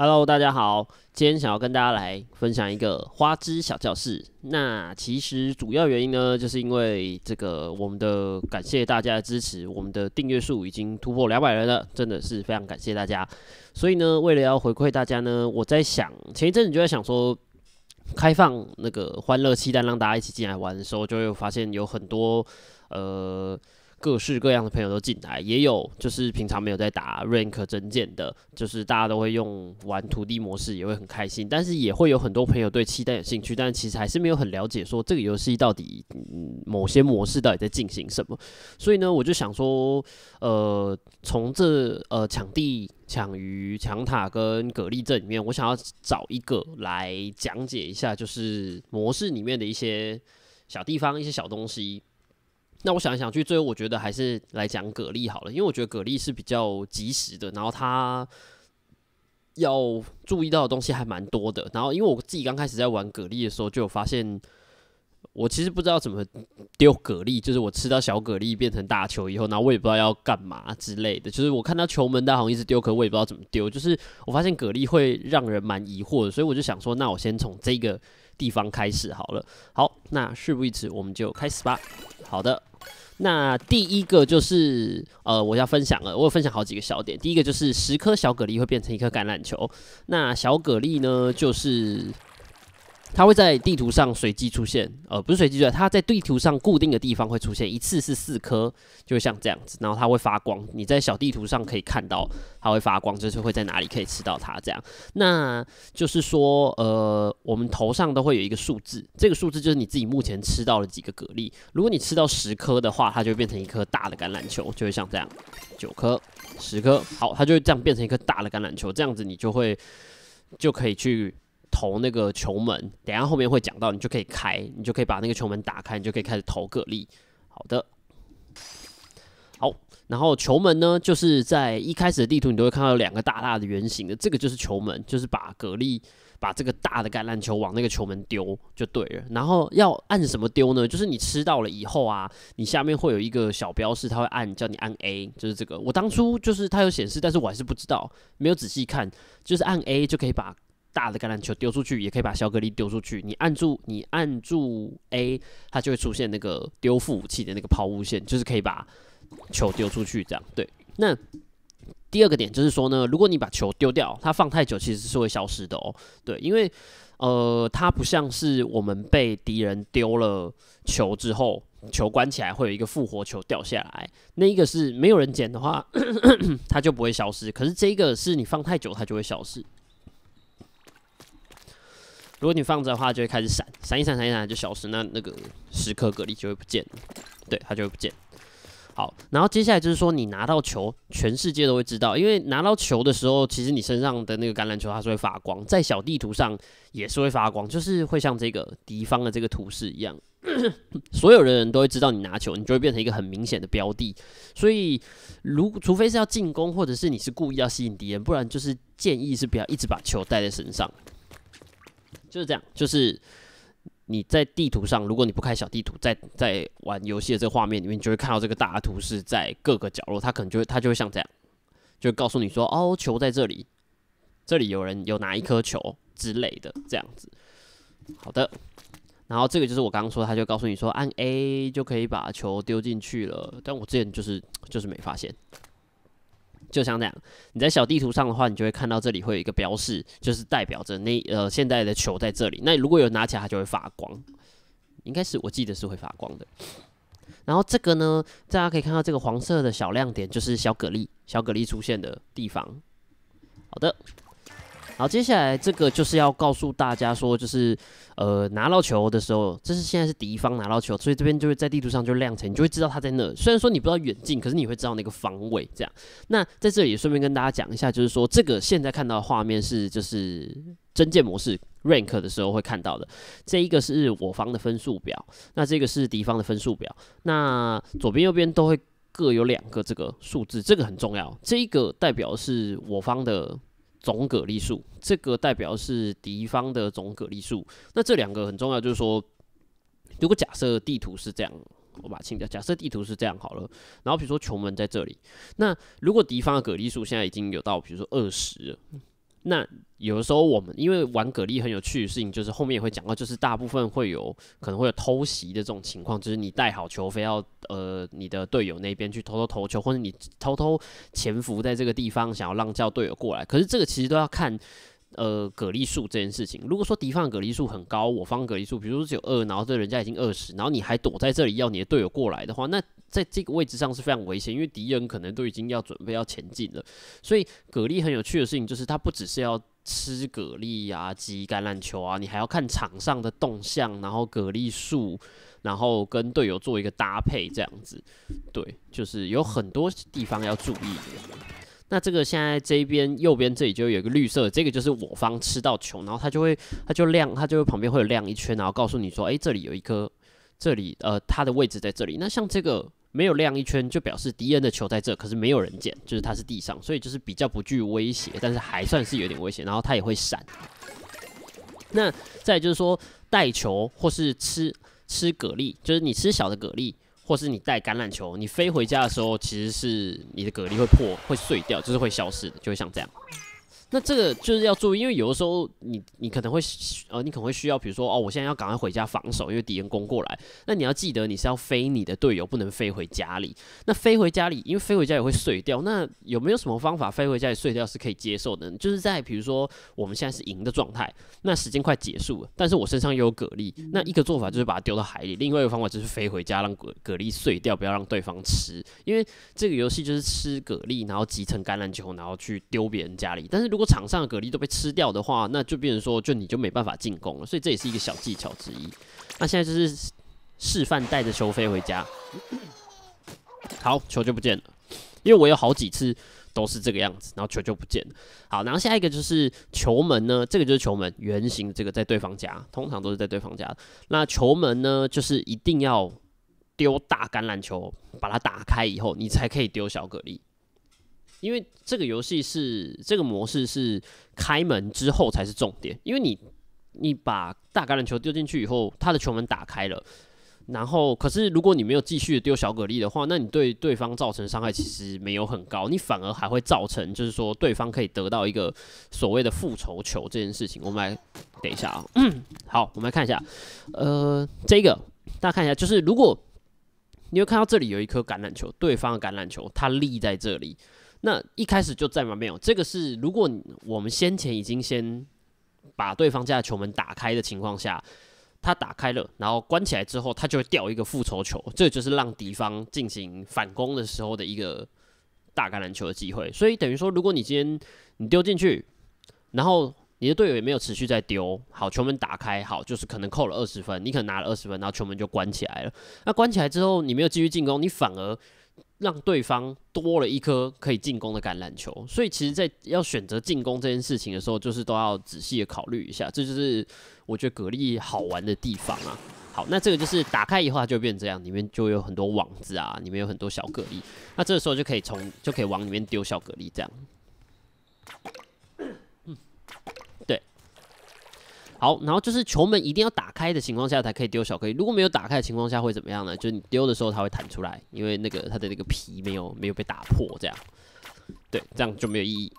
Hello，大家好，今天想要跟大家来分享一个花枝小教室。那其实主要原因呢，就是因为这个我们的感谢大家的支持，我们的订阅数已经突破两百人了，真的是非常感谢大家。所以呢，为了要回馈大家呢，我在想，前一阵子就在想说，开放那个欢乐气待，让大家一起进来玩的时候，就会发现有很多呃。各式各样的朋友都进来，也有就是平常没有在打 rank 真剑的，就是大家都会用玩土地模式也会很开心，但是也会有很多朋友对期待有兴趣，但其实还是没有很了解说这个游戏到底某些模式到底在进行什么，所以呢，我就想说，呃，从这呃抢地、抢鱼、抢塔跟蛤蜊镇里面，我想要找一个来讲解一下，就是模式里面的一些小地方、一些小东西。那我想一想，去最后我觉得还是来讲蛤蜊好了，因为我觉得蛤蜊是比较及时的，然后它要注意到的东西还蛮多的。然后因为我自己刚开始在玩蛤蜊的时候，就有发现我其实不知道怎么丢蛤蜊，就是我吃到小蛤蜊变成大球以后，然后我也不知道要干嘛之类的。就是我看到球门，大好像一直丢，可我也不知道怎么丢。就是我发现蛤蜊会让人蛮疑惑的，所以我就想说，那我先从这个。地方开始好了，好，那事不宜迟，我们就开始吧。好的，那第一个就是，呃，我要分享了，我有分享好几个小点。第一个就是十颗小蛤蜊会变成一颗橄榄球，那小蛤蜊呢，就是。它会在地图上随机出现，呃，不是随机的，它在地图上固定的地方会出现一次，是四颗，就像这样子，然后它会发光，你在小地图上可以看到它会发光，就是会在哪里可以吃到它这样。那就是说，呃，我们头上都会有一个数字，这个数字就是你自己目前吃到了几个蛤蜊。如果你吃到十颗的话，它就变成一颗大的橄榄球，就会像这样，九颗，十颗，好，它就会这样变成一颗大的橄榄球，这样子你就会就可以去。投那个球门，等下后面会讲到，你就可以开，你就可以把那个球门打开，你就可以开始投蛤蜊。好的，好，然后球门呢，就是在一开始的地图，你都会看到两个大大的圆形的，这个就是球门，就是把蛤蜊把这个大的橄榄球往那个球门丢就对了。然后要按什么丢呢？就是你吃到了以后啊，你下面会有一个小标示，它会按叫你按 A，就是这个。我当初就是它有显示，但是我还是不知道，没有仔细看，就是按 A 就可以把。大的橄榄球丢出去也可以把小颗粒丢出去。你按住你按住 A，它就会出现那个丢副武器的那个抛物线，就是可以把球丢出去这样。对，那第二个点就是说呢，如果你把球丢掉，它放太久其实是会消失的哦。对，因为呃，它不像是我们被敌人丢了球之后，球关起来会有一个复活球掉下来，那一个是没有人捡的话，它就不会消失。可是这个是你放太久，它就会消失。如果你放着的话，就会开始闪，闪一闪，闪一闪，就消失。那那个时刻隔离就会不见，对，它就会不见。好，然后接下来就是说，你拿到球，全世界都会知道。因为拿到球的时候，其实你身上的那个橄榄球它是会发光，在小地图上也是会发光，就是会像这个敌方的这个图示一样，所有的人都会知道你拿球，你就会变成一个很明显的标的。所以，如除非是要进攻，或者是你是故意要吸引敌人，不然就是建议是不要一直把球带在身上。就是这样，就是你在地图上，如果你不开小地图，在在玩游戏的这个画面里面，你就会看到这个大图是在各个角落，它可能就会它就会像这样，就告诉你说哦，球在这里，这里有人有哪一颗球之类的这样子。好的，然后这个就是我刚刚说，他就告诉你说按 A 就可以把球丢进去了，但我之前就是就是没发现。就像那样，你在小地图上的话，你就会看到这里会有一个标示，就是代表着那呃现在的球在这里。那如果有拿起来，它就会发光，应该是我记得是会发光的。然后这个呢，大家可以看到这个黄色的小亮点，就是小蛤蜊，小蛤蜊出现的地方。好的。好，接下来这个就是要告诉大家说，就是呃，拿到球的时候，这是现在是敌方拿到球，所以这边就会在地图上就亮起，来，你就会知道他在那。虽然说你不知道远近，可是你会知道那个方位。这样，那在这里顺便跟大家讲一下，就是说这个现在看到的画面是就是真剑模式 rank 的时候会看到的。这一个是我方的分数表，那这个是敌方的分数表。那左边右边都会各有两个这个数字，这个很重要。这一个代表是我方的。总蛤蜊数，这个代表是敌方的总蛤蜊数。那这两个很重要，就是说，如果假设地图是这样，我把它清掉。假设地图是这样好了，然后比如说球门在这里，那如果敌方的蛤蜊数现在已经有到，比如说二十。那有的时候我们因为玩蛤蜊很有趣的事情，就是后面也会讲到，就是大部分会有可能会有偷袭的这种情况，就是你带好球，非要呃你的队友那边去偷偷投球，或者你偷偷潜伏在这个地方，想要让叫队友过来。可是这个其实都要看。呃，蛤蜊数这件事情，如果说敌方蛤蜊数很高，我方蛤蜊数比如说只有二，然后这人家已经二十，然后你还躲在这里要你的队友过来的话，那在这个位置上是非常危险，因为敌人可能都已经要准备要前进了。所以蛤蜊很有趣的事情就是，它不只是要吃蛤蜊啊、鸡橄榄球啊，你还要看场上的动向，然后蛤蜊数，然后跟队友做一个搭配这样子，对，就是有很多地方要注意。那这个现在这边右边这里就有一个绿色，这个就是我方吃到球，然后它就会它就亮，它就旁边会有亮一圈，然后告诉你说，哎，这里有一颗，这里呃它的位置在这里。那像这个没有亮一圈，就表示敌人的球在这，可是没有人捡，就是它是地上，所以就是比较不具威胁，但是还算是有点危险，然后它也会闪。那再就是说带球或是吃吃蛤蜊，就是你吃小的蛤蜊。或是你带橄榄球，你飞回家的时候，其实是你的蛤蜊会破、会碎掉，就是会消失的，就会像这样。那这个就是要注意，因为有的时候你你可能会呃你可能会需要，比如说哦我现在要赶快回家防守，因为敌人攻过来。那你要记得你是要飞你的队友，不能飞回家里。那飞回家里，因为飞回家也会碎掉。那有没有什么方法飞回家里碎掉是可以接受的？就是在比如说我们现在是赢的状态，那时间快结束了，但是我身上又有蛤蜊。那一个做法就是把它丢到海里，另外一个方法就是飞回家让蛤蛤蜊碎掉，不要让对方吃。因为这个游戏就是吃蛤蜊，然后集成橄榄球，然后去丢别人家里。但是如如果场上的蛤蜊都被吃掉的话，那就变成说，就你就没办法进攻了。所以这也是一个小技巧之一。那现在就是示范带着球飞回家，好，球就不见了，因为我有好几次都是这个样子，然后球就不见了。好，然后下一个就是球门呢，这个就是球门，圆形这个在对方家，通常都是在对方家。那球门呢，就是一定要丢大橄榄球，把它打开以后，你才可以丢小蛤蜊。因为这个游戏是这个模式是开门之后才是重点，因为你你把大橄榄球丢进去以后，它的球门打开了，然后可是如果你没有继续丢小蛤蜊的话，那你对对方造成伤害其实没有很高，你反而还会造成就是说对方可以得到一个所谓的复仇球这件事情。我们来等一下啊，好，我们来看一下，呃，这个大家看一下，就是如果你会看到这里有一颗橄榄球，对方的橄榄球它立在这里。那一开始就在吗？没有，这个是如果我们先前已经先把对方家的球门打开的情况下，他打开了，然后关起来之后，他就会掉一个复仇球，这就是让敌方进行反攻的时候的一个大橄榄球的机会。所以等于说，如果你今天你丢进去，然后你的队友也没有持续在丢，好球门打开，好就是可能扣了二十分，你可能拿了二十分，然后球门就关起来了。那关起来之后，你没有继续进攻，你反而。让对方多了一颗可以进攻的橄榄球，所以其实，在要选择进攻这件事情的时候，就是都要仔细的考虑一下。这就是我觉得蛤蜊好玩的地方啊。好，那这个就是打开以后它就变这样，里面就有很多网子啊，里面有很多小蛤蜊。那这个时候就可以从就可以往里面丢小蛤蜊这样。好，然后就是球门一定要打开的情况下才可以丢小颗粒。如果没有打开的情况下会怎么样呢？就是你丢的时候它会弹出来，因为那个它的那个皮没有没有被打破，这样对，这样就没有意义。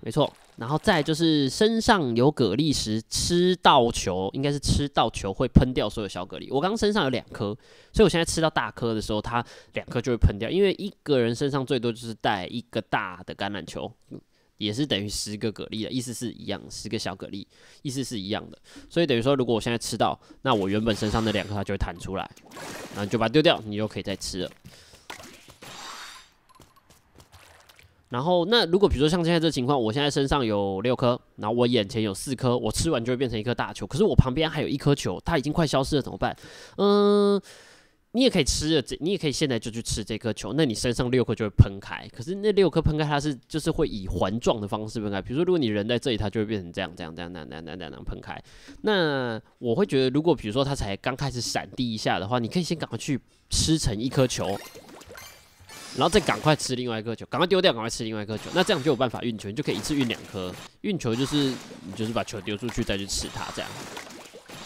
没错，然后再就是身上有蛤蜊时吃到球，应该是吃到球会喷掉所有小蛤蜊。我刚身上有两颗，所以我现在吃到大颗的时候，它两颗就会喷掉，因为一个人身上最多就是带一个大的橄榄球。也是等于十个蛤蜊的意思是一样，十个小蛤蜊意思是一样的，所以等于说，如果我现在吃到，那我原本身上那两颗它就会弹出来，然后就把它丢掉，你就可以再吃了。然后，那如果比如说像现在这情况，我现在身上有六颗，然后我眼前有四颗，我吃完就会变成一颗大球，可是我旁边还有一颗球，它已经快消失了，怎么办？嗯。你也可以吃这，你也可以现在就去吃这颗球。那你身上六颗就会喷开，可是那六颗喷开它是就是会以环状的方式喷开。比如说，如果你人在这里，它就会变成这样这样这样这样这样这样这样喷开。那我会觉得，如果比如说它才刚开始闪地一下的话，你可以先赶快去吃成一颗球，然后再赶快吃另外一颗球，赶快丢掉，赶快吃另外一颗球。那这样就有办法运球，你就可以一次运两颗。运球就是你就是把球丢出去再去吃它这样。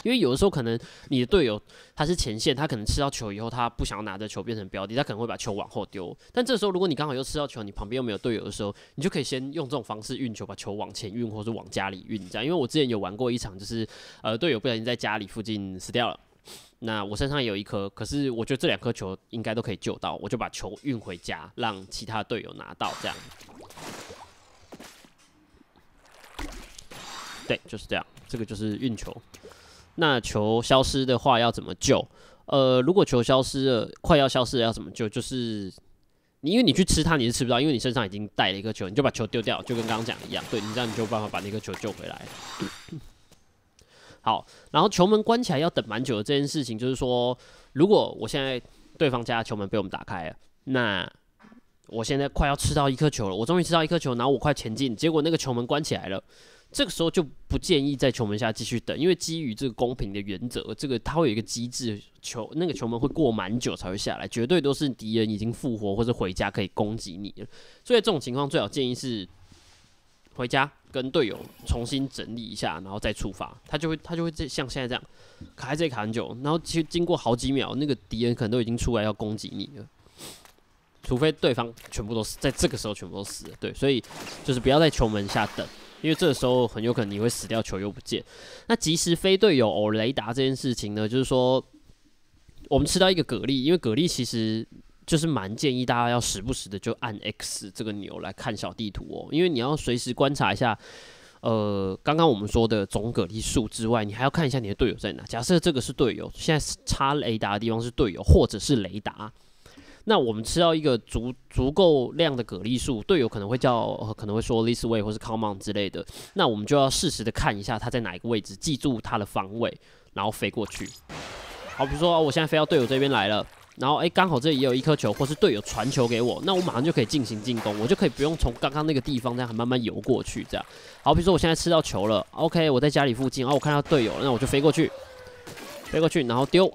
因为有的时候可能你的队友他是前线，他可能吃到球以后，他不想要拿着球变成标的，他可能会把球往后丢。但这时候如果你刚好又吃到球，你旁边又没有队友的时候，你就可以先用这种方式运球，把球往前运或者往家里运，这样。因为我之前有玩过一场，就是呃队友不小心在家里附近死掉了，那我身上也有一颗，可是我觉得这两颗球应该都可以救到，我就把球运回家，让其他队友拿到，这样。对，就是这样，这个就是运球。那球消失的话要怎么救？呃，如果球消失了，快要消失要怎么救？就是你因为你去吃它，你是吃不到，因为你身上已经带了一个球，你就把球丢掉，就跟刚刚讲的一样。对，你这样你就有办法把那个球救回来。好，然后球门关起来要等蛮久的这件事情，就是说，如果我现在对方家的球门被我们打开了，那我现在快要吃到一颗球了，我终于吃到一颗球，然后我快前进，结果那个球门关起来了。这个时候就不建议在球门下继续等，因为基于这个公平的原则，这个它会有一个机制，球那个球门会过蛮久才会下来，绝对都是敌人已经复活或者回家可以攻击你了。所以这种情况最好建议是回家跟队友重新整理一下，然后再出发。他就会他就会这像现在这样卡在这里卡很久，然后其实经过好几秒，那个敌人可能都已经出来要攻击你了。除非对方全部都死，在这个时候全部都死了，对，所以就是不要在球门下等。因为这时候很有可能你会死掉，球又不见。那及时飞队友哦，雷达这件事情呢，就是说，我们吃到一个蛤蜊，因为蛤蜊其实就是蛮建议大家要时不时的就按 X 这个钮来看小地图哦，因为你要随时观察一下，呃，刚刚我们说的总蛤蜊数之外，你还要看一下你的队友在哪。假设这个是队友，现在插雷达的地方是队友，或者是雷达。那我们吃到一个足足够量的蛤蜊素，队友可能会叫，可能会说 this way 或是 come on 之类的，那我们就要适时的看一下它在哪一个位置，记住它的方位，然后飞过去。好，比如说我现在飞到队友这边来了，然后哎，刚好这里也有一颗球，或是队友传球给我，那我马上就可以进行进攻，我就可以不用从刚刚那个地方这样慢慢游过去，这样。好，比如说我现在吃到球了，OK，我在家里附近，然后我看到队友，那我就飞过去，飞过去，然后丢。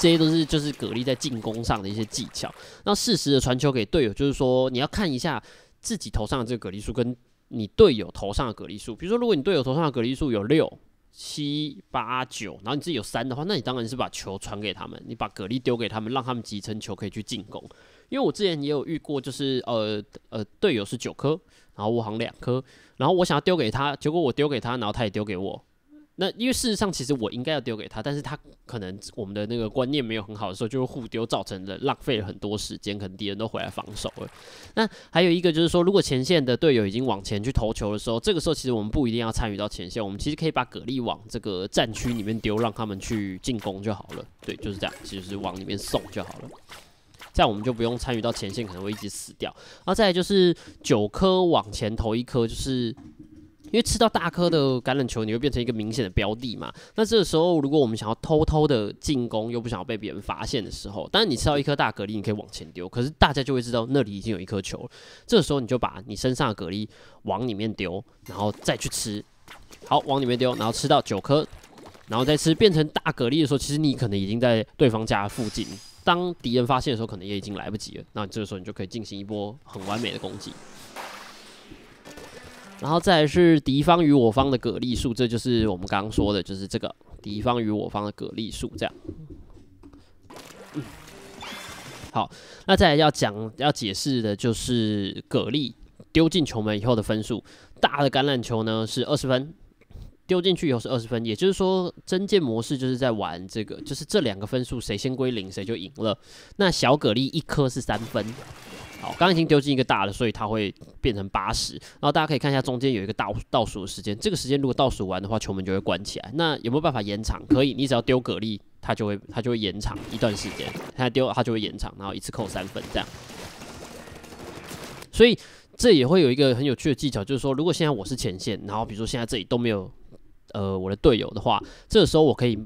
这些都是就是蛤蜊在进攻上的一些技巧，那适时的传球给队友，就是说你要看一下自己头上的这个蛤蜊数跟你队友头上的蛤蜊数。比如说，如果你队友头上的蛤蜊数有六、七、八、九，然后你自己有三的话，那你当然是把球传给他们，你把蛤蜊丢给他们，让他们集成球可以去进攻。因为我之前也有遇过，就是呃呃，队友是九颗，然后我行两颗，然后我想要丢给他，结果我丢给他，然后他也丢给我。那因为事实上，其实我应该要丢给他，但是他可能我们的那个观念没有很好的时候，就是互丢造成的浪费了很多时间，可能敌人都回来防守了。那还有一个就是说，如果前线的队友已经往前去投球的时候，这个时候其实我们不一定要参与到前线，我们其实可以把蛤蜊往这个战区里面丢，让他们去进攻就好了。对，就是这样，其实是往里面送就好了。这样我们就不用参与到前线，可能会一直死掉。然后再来就是九颗往前投一颗，就是。因为吃到大颗的橄榄球，你会变成一个明显的标的嘛？那这个时候，如果我们想要偷偷的进攻，又不想要被别人发现的时候，当然你吃到一颗大蛤蜊，你可以往前丢，可是大家就会知道那里已经有一颗球这个时候，你就把你身上的蛤蜊往里面丢，然后再去吃。好，往里面丢，然后吃到九颗，然后再吃变成大蛤蜊的时候，其实你可能已经在对方家附近。当敌人发现的时候，可能也已经来不及了。那这个时候，你就可以进行一波很完美的攻击。然后再来是敌方与我方的蛤蜊数，这就是我们刚刚说的，就是这个敌方与我方的蛤蜊数。这样，好，那再来要讲要解释的就是蛤蜊丢进球门以后的分数，大的橄榄球呢是二十分，丢进去以后是二十分，也就是说，真剑模式就是在玩这个，就是这两个分数谁先归零谁就赢了。那小蛤蜊一颗是三分。好，刚已经丢进一个大的，所以它会变成八十。然后大家可以看一下中间有一个倒倒数的时间，这个时间如果倒数完的话，球门就会关起来。那有没有办法延长？可以，你只要丢蛤蜊，它就会它就会延长一段时间。现在丢它就会延长，然后一次扣三分这样。所以这也会有一个很有趣的技巧，就是说，如果现在我是前线，然后比如说现在这里都没有呃我的队友的话，这个时候我可以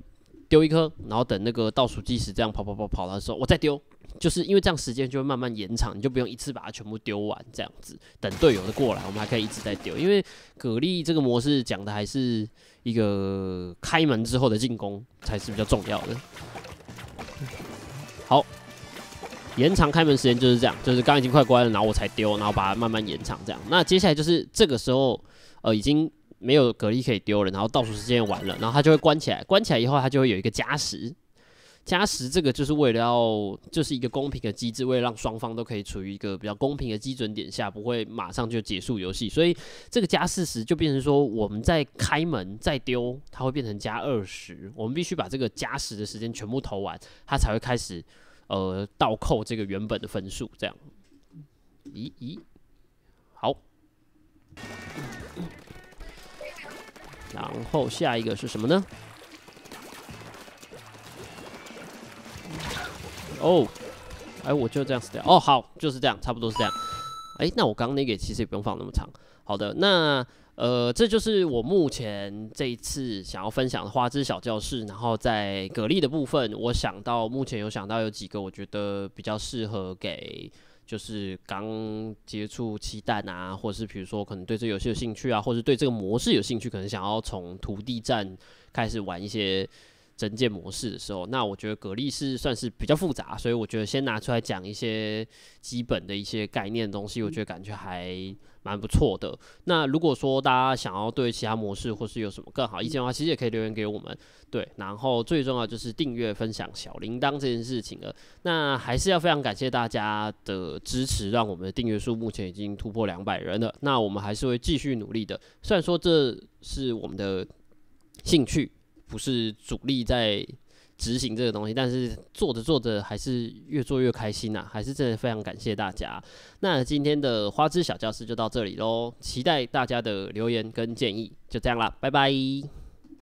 丢一颗，然后等那个倒数计时这样跑跑跑跑的时候，我再丢。就是因为这样，时间就会慢慢延长，你就不用一次把它全部丢完，这样子等队友的过来，我们还可以一直在丢。因为蛤蜊这个模式讲的还是一个开门之后的进攻才是比较重要的。好，延长开门时间就是这样，就是刚已经快关了，然后我才丢，然后把它慢慢延长这样。那接下来就是这个时候，呃，已经没有蛤蜊可以丢了，然后倒数时间完了，然后它就会关起来，关起来以后它就会有一个加时。加十这个就是为了要，就是一个公平的机制，为了让双方都可以处于一个比较公平的基准点下，不会马上就结束游戏。所以这个加四十就变成说，我们在开门再丢，它会变成加二十。我们必须把这个加十的时间全部投完，它才会开始，呃，倒扣这个原本的分数。这样，咦咦，好，然后下一个是什么呢？哦，哎，我就这样死掉。哦，好，就是这样，差不多是这样。哎，那我刚刚那个其实也不用放那么长。好的，那呃，这就是我目前这一次想要分享的花枝小教室。然后在蛤蜊的部分，我想到目前有想到有几个，我觉得比较适合给就是刚接触鸡蛋啊，或者是比如说可能对这游戏有兴趣啊，或者对这个模式有兴趣，可能想要从土地战开始玩一些。整件模式的时候，那我觉得格力是算是比较复杂，所以我觉得先拿出来讲一些基本的一些概念东西，我觉得感觉还蛮不错的。那如果说大家想要对其他模式或是有什么更好意见的话，其实也可以留言给我们。对，然后最重要就是订阅、分享小铃铛这件事情了。那还是要非常感谢大家的支持，让我们的订阅数目前已经突破两百人了。那我们还是会继续努力的，虽然说这是我们的兴趣。不是主力在执行这个东西，但是做着做着还是越做越开心呐，还是真的非常感谢大家。那今天的花枝小教室就到这里喽，期待大家的留言跟建议，就这样啦，拜拜。